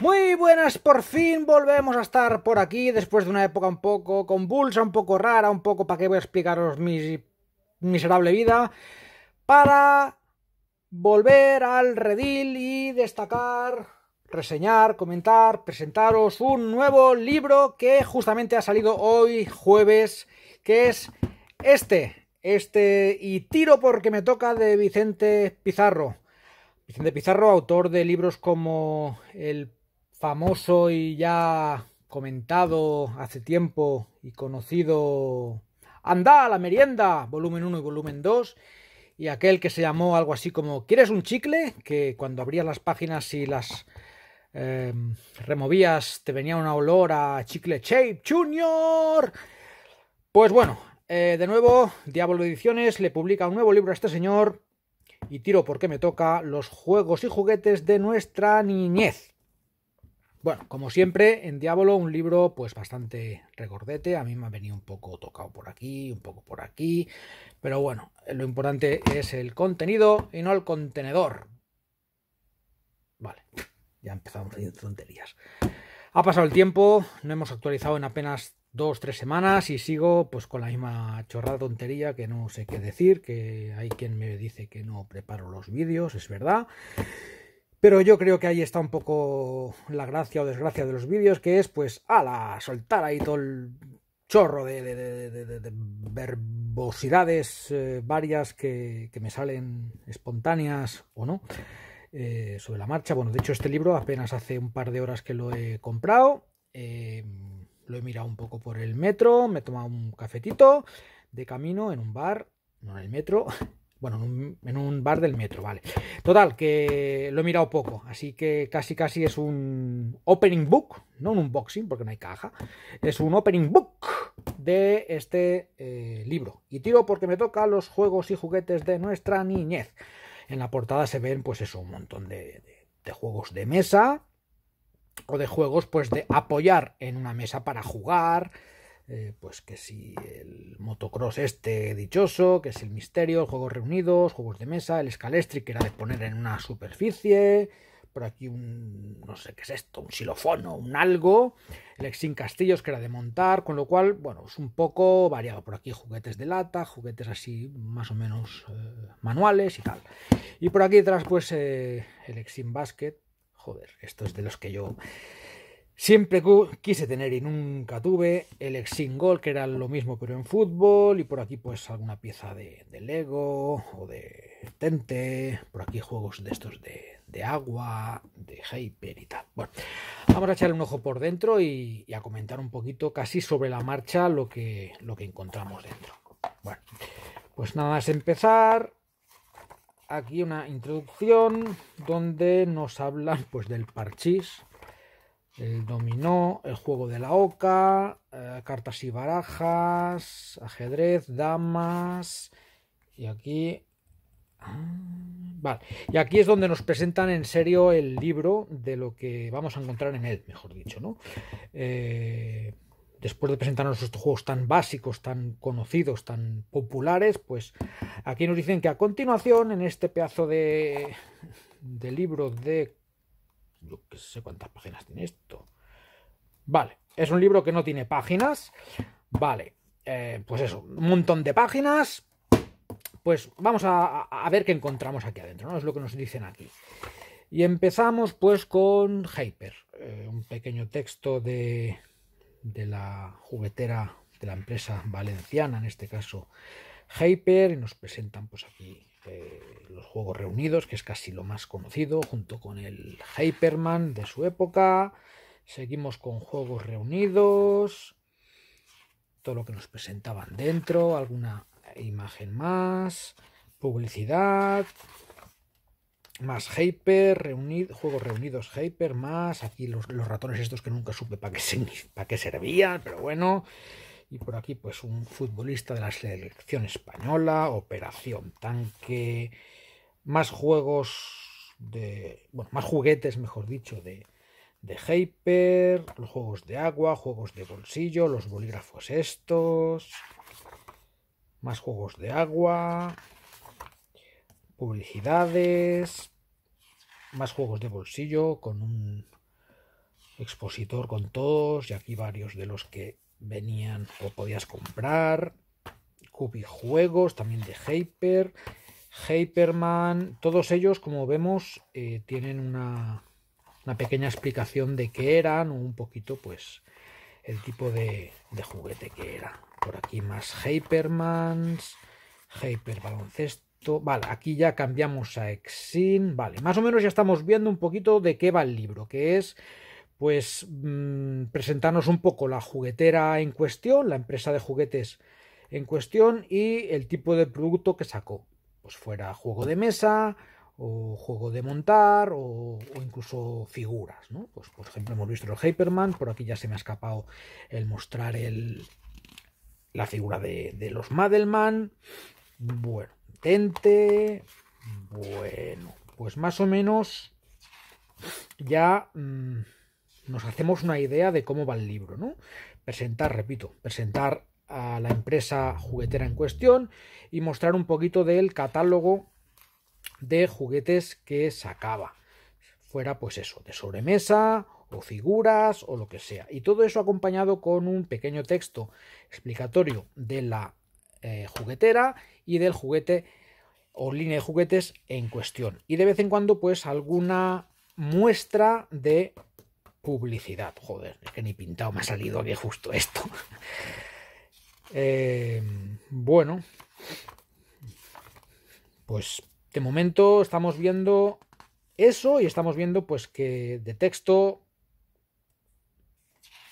Muy buenas, por fin volvemos a estar por aquí después de una época un poco convulsa, un poco rara, un poco para que voy a explicaros mi miserable vida, para volver al redil y destacar, reseñar, comentar, presentaros un nuevo libro que justamente ha salido hoy jueves, que es este, este y tiro porque me toca de Vicente Pizarro. Vicente Pizarro, autor de libros como El famoso y ya comentado hace tiempo y conocido Anda, la merienda, volumen 1 y volumen 2, y aquel que se llamó algo así como ¿Quieres un chicle? que cuando abrías las páginas y las em, removías te venía un olor a chicle shape junior. Pues bueno, eh, de nuevo, Diablo Ediciones le publica un nuevo libro a este señor y tiro porque me toca los juegos y juguetes de nuestra niñez. Bueno, como siempre, en Diablo, un libro pues bastante recordete. A mí me ha venido un poco tocado por aquí, un poco por aquí. Pero bueno, lo importante es el contenido y no el contenedor. Vale, ya empezamos a tonterías. Ha pasado el tiempo, no hemos actualizado en apenas dos, tres semanas y sigo pues con la misma chorrada tontería que no sé qué decir, que hay quien me dice que no preparo los vídeos, es verdad. Pero yo creo que ahí está un poco la gracia o desgracia de los vídeos, que es pues, la soltar ahí todo el chorro de, verbosidades eh, varias que, me salen espontáneas o no eh, sobre la marcha. Bueno, de hecho este libro apenas hace un par de horas que lo he comprado. Eh, lo he mirado un poco por el metro, me he tomado un cafetito de camino en un bar, no en el metro, bueno, en un, bar del metro, vale. Total, que lo he mirado poco, así que casi casi es un opening book, no un unboxing, porque no hay caja. Es un opening book de este eh, libro. Y tiro porque me toca los juegos y juguetes de nuestra niñez. En la portada se ven, pues eso, un montón de juegos de mesa o de juegos, pues de apoyar en una mesa para jugar eh, pues que si el motocross este dichoso, que es el misterio, juegos reunidos, juegos de mesa, el escalestri que era de poner en una superficie, por aquí un, no sé qué es esto, un xilofono, un algo, el exim Castillos que era de montar, con lo cual, bueno, es un poco variado. Por aquí juguetes de lata, juguetes así más o menos eh, manuales y tal. Y por aquí detrás, pues, eh, el exim Basket, joder, esto es de los que yo Siempre quise tener y nunca tuve el Exingol, que era lo mismo pero en fútbol, y por aquí pues alguna pieza de, Lego o de Tente, por aquí juegos de estos de, agua, de Hyper y tal. Bueno, vamos a echarle un ojo por dentro y, a comentar un poquito casi sobre la marcha lo que, lo que encontramos dentro. Bueno, pues nada más empezar, aquí una introducción donde nos hablan pues del parchís el dominó, el juego de la oca, eh, cartas y barajas, ajedrez, damas. Y aquí. Ah, vale, y aquí es donde nos presentan en serio el libro de lo que vamos a encontrar en él, mejor dicho, ¿no? Eh, después de presentarnos estos juegos tan básicos, tan conocidos, tan populares, pues aquí nos dicen que a continuación, en este pedazo de, de libro de yo que sé cuántas páginas tiene esto. Vale, es un libro que no tiene páginas. Vale, eh, pues eso, un montón de páginas. Pues vamos a, ver qué encontramos aquí adentro, ¿no? Es lo que nos dicen aquí. Y empezamos pues con Hyper, eh, un pequeño texto de, de la juguetera de la empresa valenciana, en este caso Hyper, y nos presentan pues aquí eh, los juegos reunidos, que es casi lo más conocido, junto con el Hyperman de su época. Seguimos con juegos reunidos, todo lo que nos presentaban dentro, alguna imagen más, publicidad, más Hyper, reunir juegos reunidos Hyper, más aquí los, los, ratones estos que nunca supe para qué, para qué servían, pero bueno y por aquí pues un futbolista de la selección española, Operación Tanque, más juegos de, bueno, más juguetes, mejor dicho, de, de Hyper, los juegos de agua, juegos de bolsillo, los bolígrafos estos, más juegos de agua, publicidades, más juegos de bolsillo con un expositor con todos y aquí varios de los que venían o podías comprar. cubijuegos Juegos, también de Hyper, Hyperman, todos ellos, como vemos, eh, tienen una, una, pequeña explicación de qué eran o un poquito, pues, el tipo de, juguete que era. Por aquí más Hypermans, Hyper Baloncesto. Vale, aquí ya cambiamos a Exin. Vale, más o menos ya estamos viendo un poquito de qué va el libro, que es pues mm, presentarnos un poco la juguetera en cuestión, la empresa de juguetes en cuestión y el tipo de producto que sacó. Pues fuera juego de mesa o juego de montar o, incluso figuras, ¿no? Pues por ejemplo hemos visto el Hyperman, por aquí ya se me ha escapado el mostrar la figura de, los Madelman. Bueno, Tente. Bueno, pues más o menos ya... Mm, nos hacemos una idea de cómo va el libro, ¿no? Presentar, repito, presentar a la empresa juguetera en cuestión y mostrar un poquito del catálogo de juguetes que sacaba. Fuera pues eso, de sobremesa o figuras o lo que sea. Y todo eso acompañado con un pequeño texto explicatorio de la eh, juguetera y del juguete o línea de juguetes en cuestión. Y de vez en cuando pues alguna muestra de publicidad. Joder, es que ni pintado me ha salido aquí justo esto. Eh, bueno, pues de momento estamos viendo eso y estamos viendo pues que de texto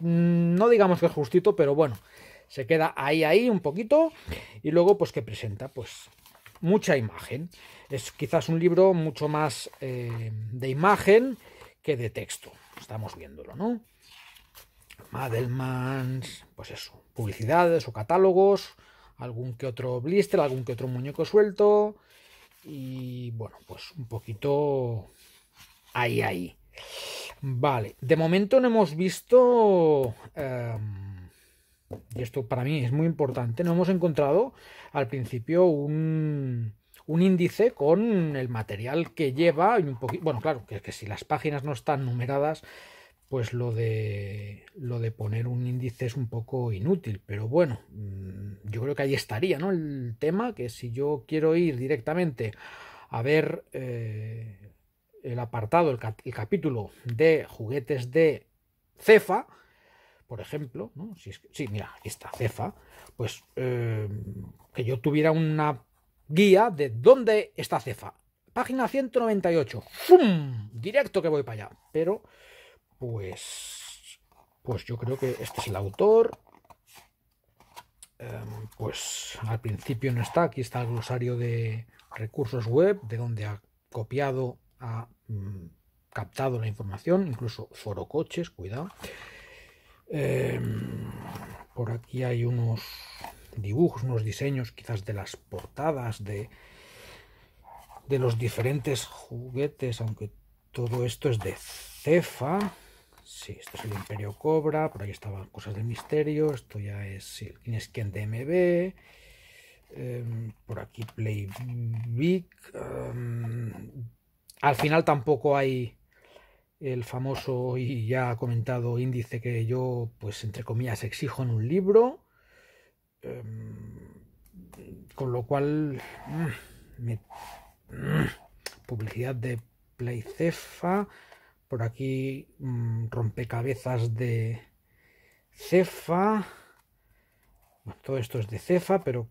mm, no digamos que es justito, pero bueno, se queda ahí ahí un poquito y luego pues que presenta pues mucha imagen. Es quizás un libro mucho más eh, de imagen que de texto estamos viéndolo, ¿no? Madelmans, pues eso, publicidades o catálogos, algún que otro blister, algún que otro muñeco suelto y bueno, pues un poquito ahí, ahí. Vale, de momento no hemos visto, em, y esto para mí es muy importante, no hemos encontrado al principio un, un índice con el material que lleva y un poquito, bueno, claro, que, si las páginas no están numeradas, pues lo de lo de poner un índice es un poco inútil, pero bueno, mm, yo creo que ahí estaría, ¿no? El tema que si yo quiero ir directamente a ver eh, el apartado, el, capítulo de juguetes de Cefa, por ejemplo, ¿no? Si sí, mira, aquí está Cefa, pues eh, que yo tuviera una guía de dónde está Cefa. Página 198. ¡Fum! Directo que voy para allá. Pero, pues. Pues yo creo que este es el autor. Em, pues al principio no está. Aquí está el glosario de recursos web, de donde ha copiado, ha mm, captado la información, incluso foro coches, cuidado. Em, por aquí hay unos dibujos, unos diseños quizás de las portadas, de, de los diferentes juguetes, aunque todo esto es de cefa. Sí, esto es el Imperio Cobra, por ahí estaban cosas del misterio, esto ya es es quien DMB, por aquí Play Big. Em, al final tampoco hay el famoso y ya comentado índice que yo, pues entre comillas, exijo en un libro. Em, con lo cual, mm, mm, publicidad de Playcefa. Por aquí, mm, rompecabezas de Cefa. todo esto es de Cefa, pero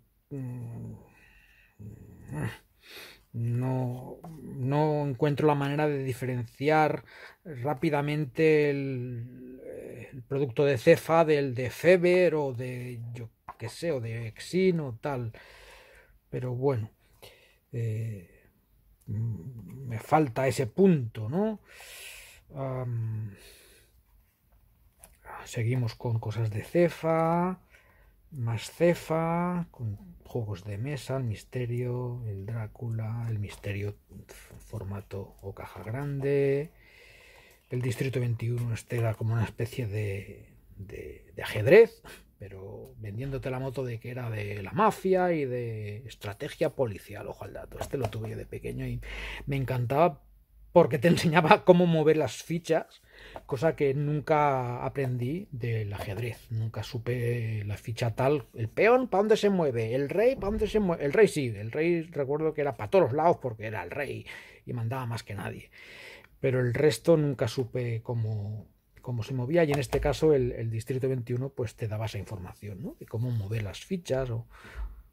no, no encuentro la manera de diferenciar rápidamente eh, el, producto de Cefa del de Feber o de yo que sea, o de Exino, tal. Pero bueno, eh, mm, me falta ese punto, ¿no? seguimos con cosas de cefa, más cefa, con juegos de mesa, el misterio, el Drácula, el misterio formato o caja grande. El distrito 21 este era como una especie de, de, de ajedrez, pero vendiéndote la moto de que era de la mafia y de estrategia policial, ojo al dato. Este lo tuve yo de pequeño y me encantaba porque te enseñaba cómo mover las fichas, cosa que nunca aprendí del ajedrez. Nunca supe la ficha tal, el peón, ¿para dónde se mueve? El rey, ¿para dónde se mueve? El rey sí, el rey recuerdo que era para todos los lados porque era el rey y mandaba más que nadie. Pero el resto nunca supe cómo cómo se movía y en este caso el, Distrito 21 pues te daba esa información, De cómo mover las fichas o...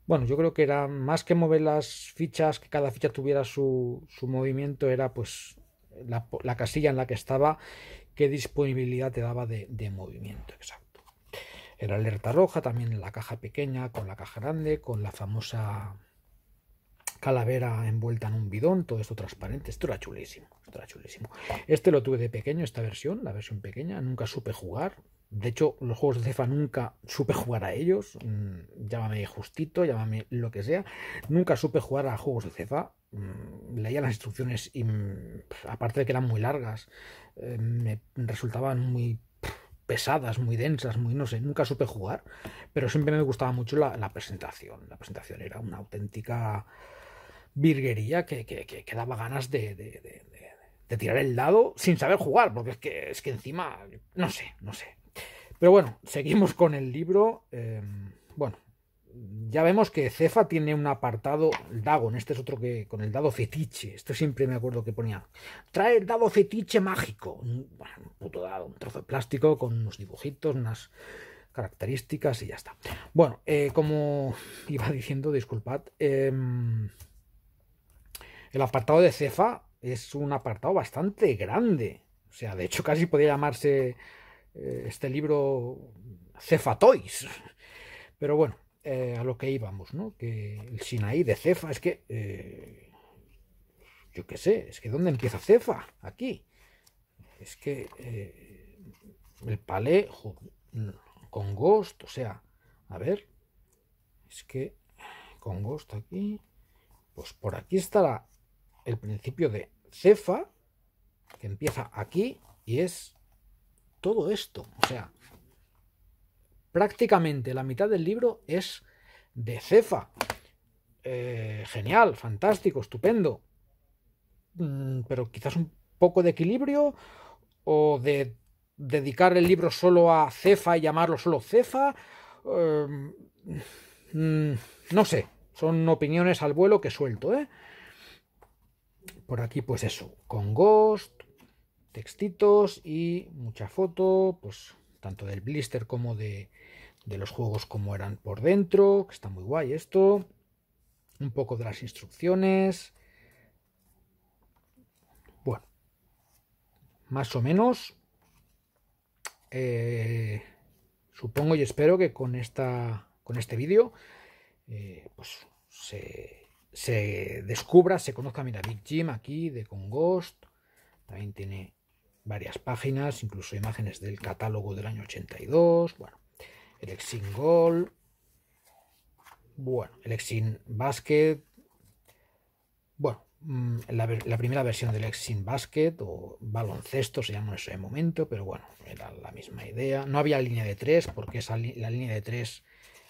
Bueno, yo creo que era más que mover las fichas, que cada ficha tuviera su, su movimiento, era pues la, casilla en la que estaba, qué disponibilidad te daba de, de movimiento, exacto. Era alerta roja, también la caja pequeña, con la caja grande, con la famosa calavera envuelta en un bidón, todo esto transparente. Esto era chulísimo, esto era chulísimo. Este lo tuve de pequeño, esta versión, la versión pequeña, nunca supe jugar. De hecho, los juegos de Cefa nunca supe jugar a ellos. Mm, llámame justito, llámame lo que sea. Nunca supe jugar a juegos de Cefa. Mm, leía las instrucciones y, mm, aparte de que eran muy largas, eh, me resultaban muy pesadas, muy densas, muy no sé, nunca supe jugar, pero siempre me gustaba mucho la, la presentación. La presentación era una auténtica virguería que, daba ganas de, tirar el dado sin saber jugar, porque es que, encima, no sé, no sé. Pero bueno, seguimos con el libro. Eh, bueno, ya vemos que Cefa tiene un apartado, el Dagon, este es otro que con el dado fetiche, esto siempre me acuerdo que ponía, trae el dado fetiche mágico, un puto dado, un trozo de plástico con unos dibujitos, unas características y ya está. Bueno, eh, como iba diciendo, disculpad, em, el apartado de cefa es un apartado bastante grande. O sea, de hecho casi podría llamarse eh, este libro Cefa Toys. Pero bueno, eh, a lo que íbamos, ¿no? Que el Sinaí de Cefa es que... Eh, yo qué sé, es que ¿dónde empieza Cefa? Aquí. Es que el palé con Ghost, o sea, a ver, es que con Ghost aquí, pues por aquí está la, el principio de cefa, que empieza aquí y es todo esto. O sea, prácticamente la mitad del libro es de cefa. Eh, genial, fantástico, estupendo. Mm, pero quizás un poco de equilibrio o de dedicar el libro solo a cefa y llamarlo solo cefa. Eh, mm, no sé, son opiniones al vuelo que suelto, ¿eh? por aquí, pues eso, con Ghost, textitos y mucha foto, pues tanto del blister como de, los juegos como eran por dentro, que está muy guay esto, un poco de las instrucciones, bueno, más o menos, eh, supongo y espero que con, esta, con este vídeo, eh, pues se se descubra, se conozca, mira, Big Jim aquí de Congost. también tiene varias páginas, incluso imágenes del catálogo del año 82, bueno, el Exin Gol. bueno, el Exin Basket, bueno, mm, la, primera versión del Exin Basket o baloncesto se llama en ese momento, pero bueno, era la misma idea. No había línea de tres, porque esa, la línea de tres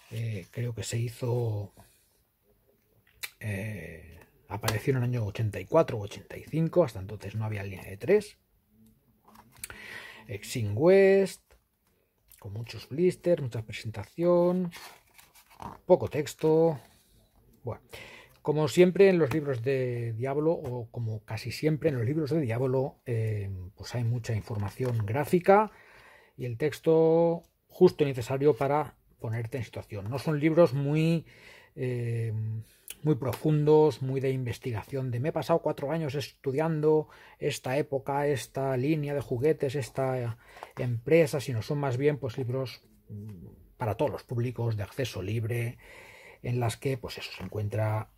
eh, creo que se hizo eh, apareció en el año 84 o 85, hasta entonces no había línea de 3. Exin West, con muchos blisters, mucha presentación, poco texto. Bueno, como siempre en los libros de Diablo, o como casi siempre en los libros de Diablo, eh, pues hay mucha información gráfica y el texto justo y necesario para ponerte en situación. No son libros muy eh, muy profundos, muy de investigación, de me he pasado cuatro años estudiando esta época, esta línea de juguetes, esta empresa, sino son más bien pues libros mm, para todos los públicos, de acceso libre, en las que pues eso se encuentra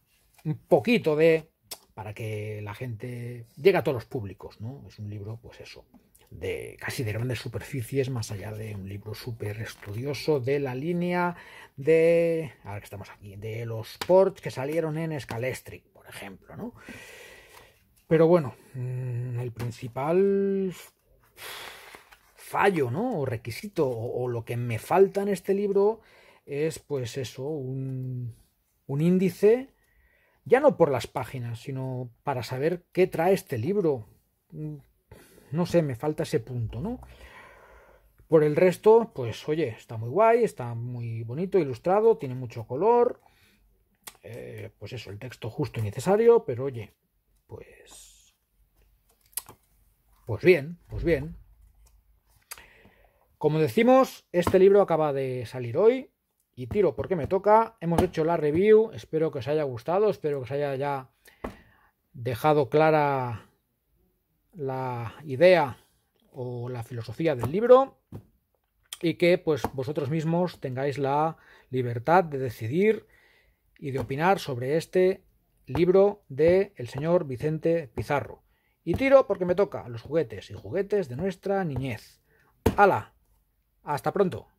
un poquito de para que la gente llegue a todos los públicos, ¿no? Es un libro, pues eso, de casi de grandes superficies, más allá de un libro súper estudioso de la línea de, ahora que estamos aquí, de los ports que salieron en Scalestric, por ejemplo, Pero bueno, mm, el principal fallo, ¿no? O requisito, o, lo que me falta en este libro es, pues eso, un, un índice, ya no por las páginas, sino para saber qué trae este libro, no sé, me falta ese punto, ¿no? Por el resto, pues oye, está muy guay, está muy bonito, ilustrado, tiene mucho color. Eh, pues eso, el texto justo y necesario, pero oye, pues. Pues bien, pues bien. Como decimos, este libro acaba de salir hoy y tiro porque me toca. Hemos hecho la review, espero que os haya gustado, espero que os haya ya dejado clara la idea o la filosofía del libro y que pues vosotros mismos tengáis la libertad de decidir y de opinar sobre este libro de el señor Vicente Pizarro. Y tiro porque me toca los juguetes y juguetes de nuestra niñez. ¡Hala! Hasta pronto.